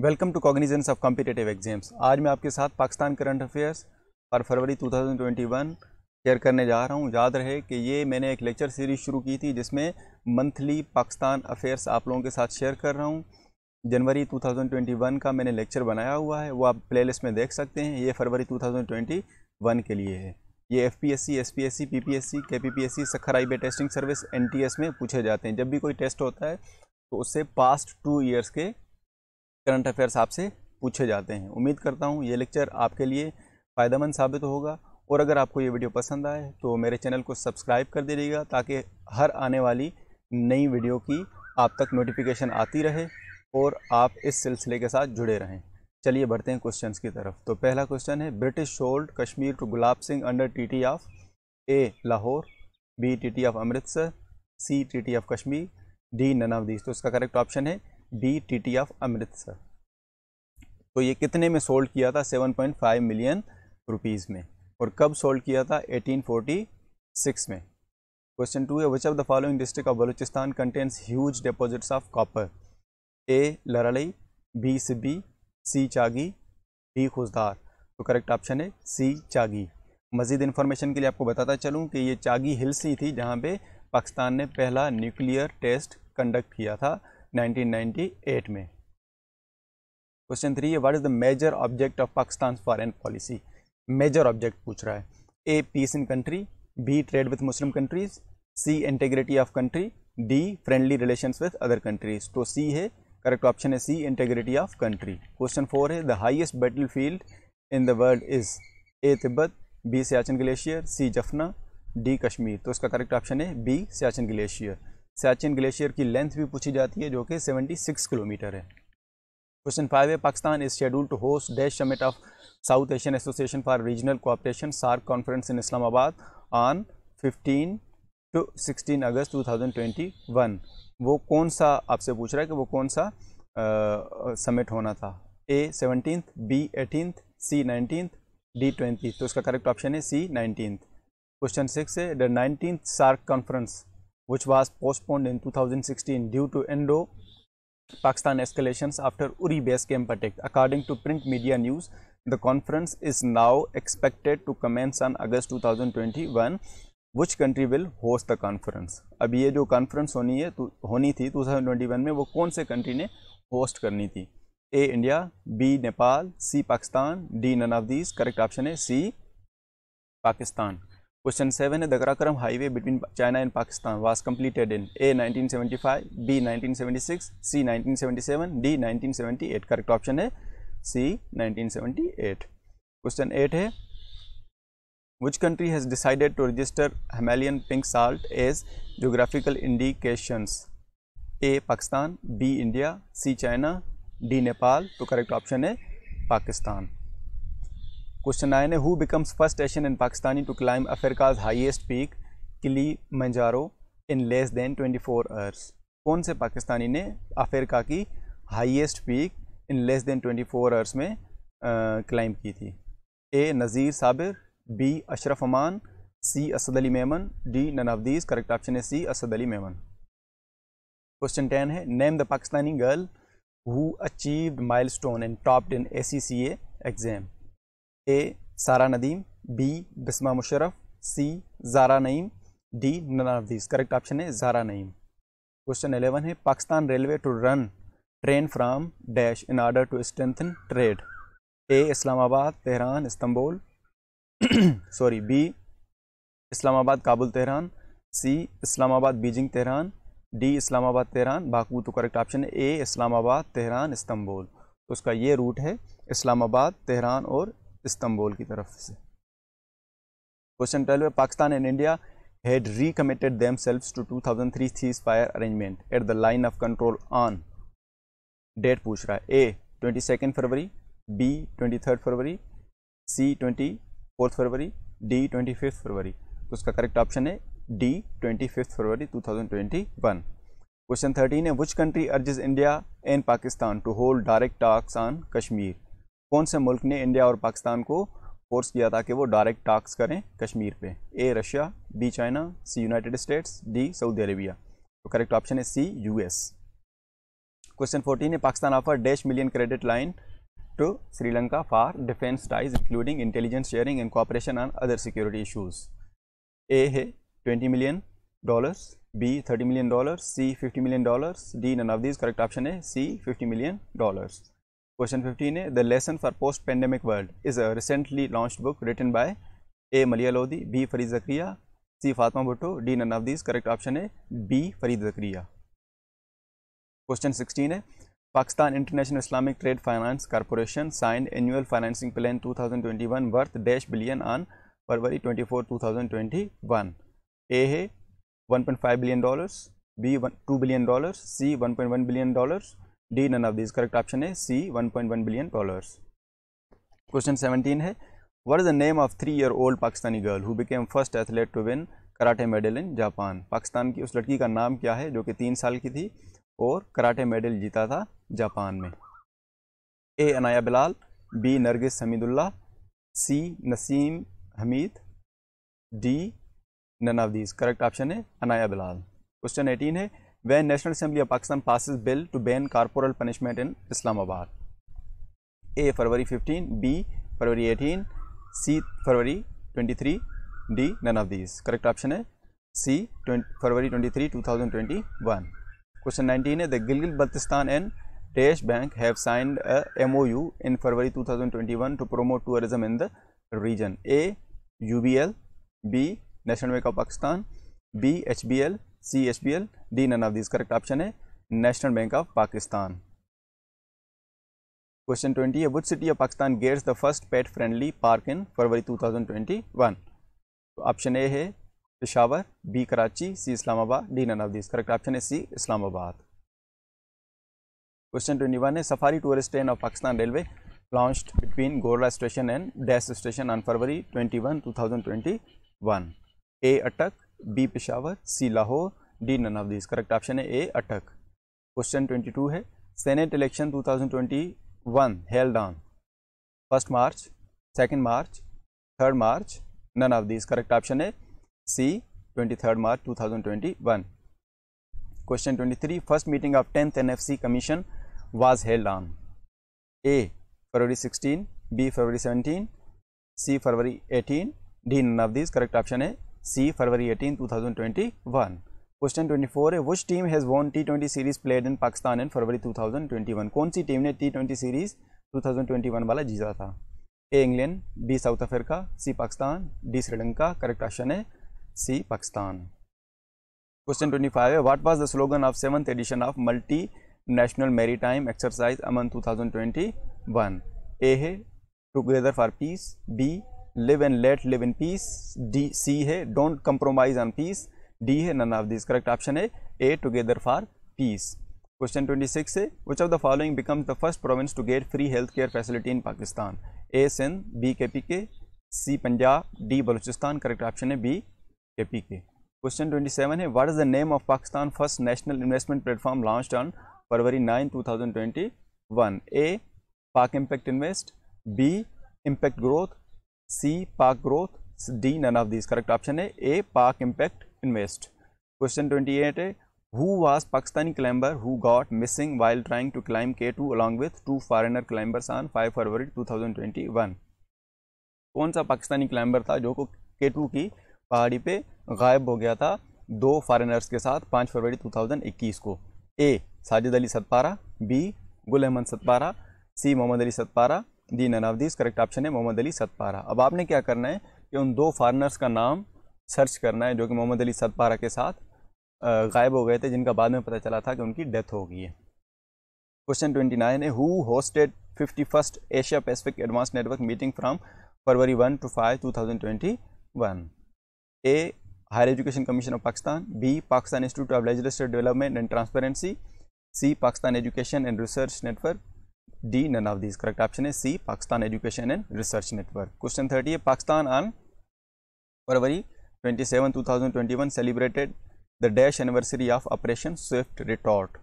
Welcome to cognizance of competitive exams आज मैं आपके साथ पाकिस्तान करंट अफेयर्स और फरवरी 2021 शेयर करने जा रहा हूँ याद रहे कि ये मैंने एक लेक्चर सीरीज़ शुरू की थी जिसमें मंथली पाकिस्तान अफेयर्स आप लोगों के साथ शेयर कर रहा हूँ जनवरी 2021 का मैंने लेक्चर बनाया हुआ है वो आप प्ले में देख सकते हैं ये फरवरी टू के लिए है ये F P S C S P S C P P S C K P P S C Sukkur I testing service N T S में पूछे जाते हैं जब भी कोई टेस्ट होता है तो उससे पास्ट टू ईयर्स के करंट अफेयर्स आपसे पूछे जाते हैं उम्मीद करता हूँ ये लेक्चर आपके लिए फ़ायदेमंद साबित होगा और अगर आपको ये वीडियो पसंद आए तो मेरे चैनल को सब्सक्राइब कर दीजिएगा ताकि हर आने वाली नई वीडियो की आप तक नोटिफिकेशन आती रहे और आप इस सिलसिले के साथ जुड़े रहें चलिए बढ़ते हैं क्वेश्चंस की तरफ तो पहला क्वेश्चन है British should Kashmir to gulab Singh under TT of A Lahore B TT of Amritsar C TT of Kashmir D none of these तो इसका करेक्ट ऑप्शन है B T T of Amritsar तो ये कितने में सोल्ड किया था 7.5 मिलियन रुपीस में और कब सोल्ड किया था 1846 में क्वेश्चन टू है which of the following district of Balochistan contains huge deposits of copper A Loralai B Sibi C Chagai D Khuzdar तो करेक्ट ऑप्शन है सी चागी मज़ीद इन्फॉर्मेशन के लिए आपको बताता चलूँ कि ये चागी हिल्स ही थी जहाँ पे पाकिस्तान ने पहला न्यूक्लियर टेस्ट कंडक्ट किया था 1998 में क्वेश्चन थ्री है what is the major object of Pakistan foreign policy major object पूछ रहा है A peace in country B trade with Muslim countries C integrity of country D friendly relation with other countries तो C है correct option है C integrity of country question four है the highest battle field in the world is A Tibet B Siachen glacier C Jaffna D Kashmir तो इसका correct option है B Siachen glacier Siachen glacier की length भी पूछी जाती है जो कि 76 किलोमीटर है क्वेश्चन फाइव है Pakistan is scheduled to host dash summit of South Asian Association for Regional Cooperation SAARC conference in Islamabad on 15 to 16 August 2021 वो कौन सा आपसे पूछ रहा है कि वो कौन सा समिट होना था A seventeen B eighteen C nineteen D twenty तो इसका करेक्ट ऑप्शन है सी नाइनटीन क्वेश्चन सिक्स है the nineteen SAARC conference which was postponed in 2016 due to Indo Pakistan escalations after Uri base camp attack. According to print media news, the conference is now expected to commence on August 2021. Which country will host the conference? अब ये जो conference होनी है तो होनी थी 2021 में वो कौन से country ने host करनी थी A India, B Nepal, C Pakistan, D none of these correct option है सी पाकिस्तान क्वेश्चन सेवन है दकराक्रम highway between China and Pakistan was completed in A 1975 B 1976 C 1977 D 1978 correct option है सी 1978 क्वेश्चन एट है which country has decided to register हमालियन pink salt as geographical indications A Pakistan B India C China D Nepal तो correct option है Pakistan question nine who becomes first becomes in Pakistani to climb to climb peak highest मंजारो in less less twenty 24 hours कौन से पाकिस्तानी ने Africa की highest peak in less than 24 hours में climb की थी A Nazir Sabir B Ashraf Aman C Asad Ali Memon D none of these correct option है C Asad Ali Memon question ten है name the Pakistani girl who achieved milestone and topped in A C C exam ए सारा Nadeem B Bisma Musharraf C Zara Naeem D नदीस correct option है Zara Naeem question eleven है Pakistan railway to run train from dash in order to strengthen trade A Islamabad Tehran Istanbul sorry B Islamabad Kabul Tehran C Islamabad Beijing Tehran D Islamabad Tehran Baku तो correct option है A Islamabad Tehran Istanbul तो उसका ये root है Islamabad Tehran और Istanbul की तरफ से क्वेश्चन ट्वेल्व है Pakistan and India had recommitted themselves to two thousand three ceasefire arrangement at the line of control on date पूछ रहा है A twenty second February B twenty third February C twenty fourth February D twenty fifth February तो उसका correct option है D twenty fifth February two thousand twenty one question thirteen है which country urges India and Pakistan to hold direct talks on Kashmir कौन से मुल्क ने India और पाकिस्तान को फोर्स किया था कि वो डायरेक्ट टास्क करें कश्मीर पे A Russia B China C United States D Saudi Arabia तो करेक्ट ऑप्शन है सी यूएस क्वेश्चन फोर्टीन है Pakistan offer dash million credit line to Sri Lanka for defence ties including intelligence sharing and cooperation on other security issues A है twenty million dollars B thirty million dollars C fifty million dollars D none of this correct option है C fifty million dollars question fifteen है the lesson for post pandemic world is a recently launch book written by A Maleeha Lodhi B Fareed Zakaria C Fatima Bhutto D none of correct option है B Fareed Zakaria question sixteen है Pakistan International Islamic Trade Finance Corporation sign annual financing plan two thousand worth dash billion on February twenty four A है one billion dollars B two billion dollars C one billion dollars D none of this correct option है C 1.1 billion dollars question 17 है what is the name of three year old Pakistani girl who became first athlete to win karate medal in Japan Pakistan की उस लड़की का नाम क्या है जो कि तीन साल की थी और कराटे मेडल जीता था जापान में A Anaya Bilal B Nargis Hamidullah C Naseem Hameed D none of these correct option है अनाया बिलाल क्वेश्चन एटीन है when National Assembly of Pakistan passes bill to ban corporal punishment in Islamabad? A. February 15, B. February 18, C. February 23, D. None of these. Correct option है C. 20, February 23, 2021. Question 19 है The Gilgit Baltistan and Daesh Bank have signed a MOU in February 2021 to promote tourism in the region. A. UBL, B. National Bank of Pakistan, B. HBL, C H P L D none of this correct option है National Bank of Pakistan question twenty है which city of Pakistan gets the first pet friendly park in February two thousand twenty one तो option A है Peshawar B Karachi C Islamabad D none of this correct option है C Islamabad question twenty one है safari tourist train of Pakistan railway launched between station station and Dash station on February twenty one A Attock B Peshawar C Lahore D none of this correct option है A Attock question 22 है senate election 2021 held on first March second March third March none of this correct option है C 23 March 2021 question 23 first meeting of tenth NFC commission was held on A February 16 B February 17 C February 18 D none of this correct option है C February eighteen two question 24 है which team has won T twenty series played in Pakistan in February 2021 कौन सी team ने T twenty series 2021 वाला जीता था A England B South Africa C Pakistan D Sri Lanka correct option है C Pakistan question 25 है what was the slogan of seventh edition of multi national time exercise Aman one A है together for piece B live and let live in peace D C है don't compromise on peace D है none of this correct option है A together for peace question 26 है which of the following becomes the first province to get free health care facility in Pakistan A Sindh B K P K C Punjab D Balochistan correct option है B K P K question 27 है what is the name of Pakistan first national investment platform launch on February 9 2021 A Pak impact invest B impact growth C park growth D none of this correct option है A park impact invest question twenty eight है who was Pakistani climber who got missing while trying to climb K two along with two foreigner climbers on five February two thousand twenty one कौन सा Pakistani climber था जो को के to की पहाड़ी पे गायब हो गया था दो फॉरेनर्स के साथ पाँच फरवरी 2021 को A Sajid Ali Sadpara B Gul Ahmed Sadpara C Mohammad Ali Sadpara D none of correct option है मोहम्मद अली सतपारा अब आपने क्या करना है कि उन दो फार्नर्स का नाम सर्च करना है जो कि मोहम्मद अली सतपारा के साथ गायब हो गए थे जिनका बाद में पता चला था कि उनकी डेथ हो गई है क्वेश्चन ट्वेंटी नाइन है who hosted fifty first Asia Pacific advance network meeting from February one to five two thousand twenty one A higher education commission of Pakistan B Pakistan institute of legislative development and transparency C Pakistan education and research network D none of this correct option है C Pakistan education and research network question thirty है Pakistan on February 27 2021 celebrated the dash anniversary of operation swift retort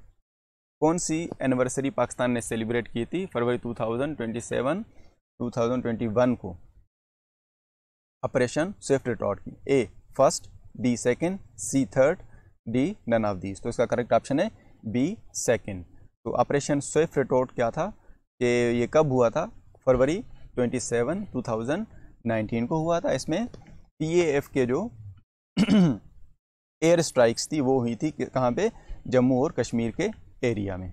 कौन सी anniversary Pakistan ने celebrate की थी फरवरी 2027 2021 को operation swift retort की A first D second C third D none of these तो इसका करेक्ट ऑप्शन है बी सेकेंड तो ऑपरेशन स्विफ्ट रिटॉर्ट क्या था कि ये कब हुआ था फरवरी 27 2019 को हुआ था इसमें पीएएफ के जो एयर स्ट्राइक्स थी वो हुई थी कहाँ पे जम्मू और कश्मीर के एरिया में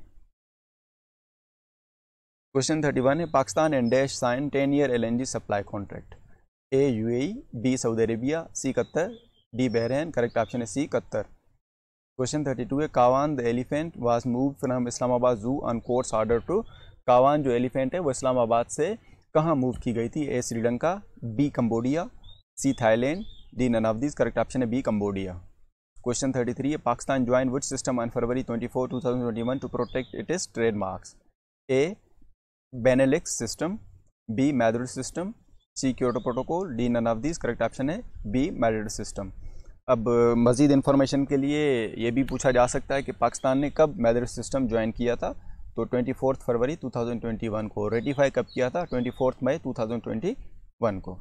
क्वेश्चन थर्टी वन है Pakistan and dash sign ten year LNG supply contract A UAE B Saudi Arabia C Qatar D Bahrain correct option है C Qatar question thirty two है Kaavan the elephant was move from Islamabad zoo on court's order to Kaavan जो elephant है वो इस्लामाबाद से कहाँ move की गई थी A Sri Lanka B Cambodia C Thailand D none of this correct option है B Cambodia question thirty three Pakistan join would system on February twenty four two thousand twenty one to protect it is marks A Benelux system B Madrid system C Kyoto protocol D none of this correct option है B Madrid system अब मज़ीद information के लिए ये भी पूछा जा सकता है कि पाकिस्तान ने कब मैड्रिड सिस्टम ज्वाइन किया था तो ट्वेंटी फोर्थ फरवरी 2021 को रेटिफाई कब किया था ट्वेंटी फोर्थ मई 2021 को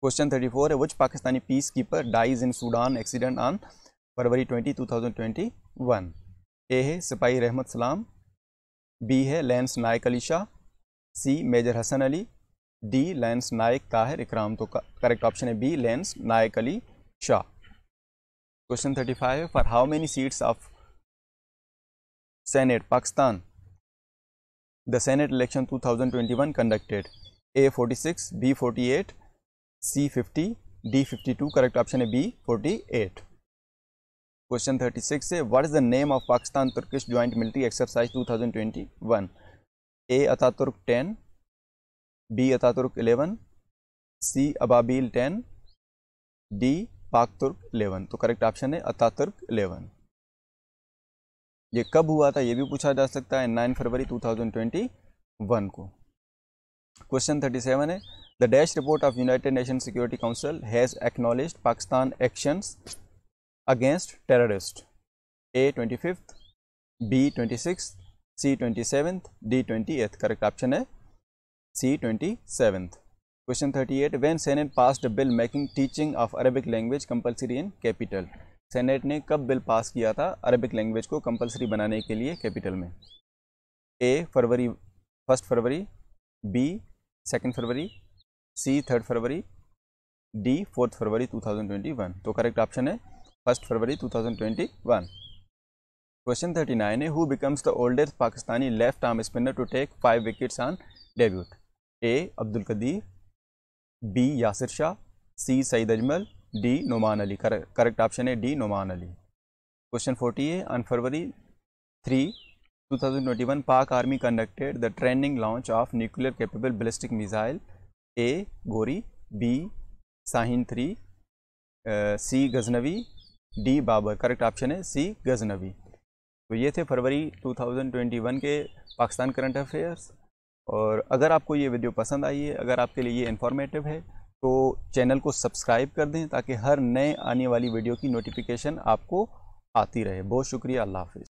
क्वेश्चन थर्टी फोर है which Pakistani peace keeper dies in Sudan accident on February twenty two thousand twenty one A है सिपाही रहमत सलाम बी है lance Naik Ali Shah C major Hassan Ali D lance Naik Tahir Ikram तो करेक्ट ऑप्शन है B lance Naik Ali Shah question thirty five for how many seats of senate Pakistan the senate election 2021 thousand conducted A 46, six B forty C fifty D fifty correct option है B 48. Question 36 से what is the name of Pakistan Turkish joint military exercise 2021? Thousand A Turk ten B Ata Turk eleven C Ababeel ten D Pak Turk eleven तो correct option है अता Turk eleven ये कब हुआ था ये भी पूछा जा सकता है nine February two thousand twenty one को क्वेश्चन थर्टी सेवन है the dash report of United Nation Security Council has acknowledge Pakistan actions against terrorist A twenty fifth B twenty six C twenty seventh D twenty eighth correct option है C twenty seventh question thirty eight when senate a bill making teaching of Arabic language compulsory in capital senate ने कब bill pass किया था Arabic language को compulsory बनाने के लिए capital में A February first February B second February C third February D fourth February 2021 तो करेक्ट ऑप्शन है फर्स्ट फरवरी 2021 क्वेश्चन 39 है who becomes the oldest Pakistani left arm spinner to take five wickets on debut A Abdul Qadir B Yasir Shah C Saeed Ajmal D Nauman Ali correct option है D Nauman Ali question forty है on February three 2021 Pak army conducted the training launch of nuclear capable ballistic missile A Ghauri B Shaheen three C Ghaznavi D Babur correct option है C Ghaznavi तो ये थे फरवरी 2021 के Pakistan current affairs और अगर आपको ये वीडियो पसंद आई है अगर आपके लिए ये इन्फॉर्मेटिव है तो चैनल को सब्सक्राइब कर दें ताकि हर नए आने वाली वीडियो की नोटिफिकेशन आपको आती रहे बहुत शुक्रिया अल्लाह हाफिज़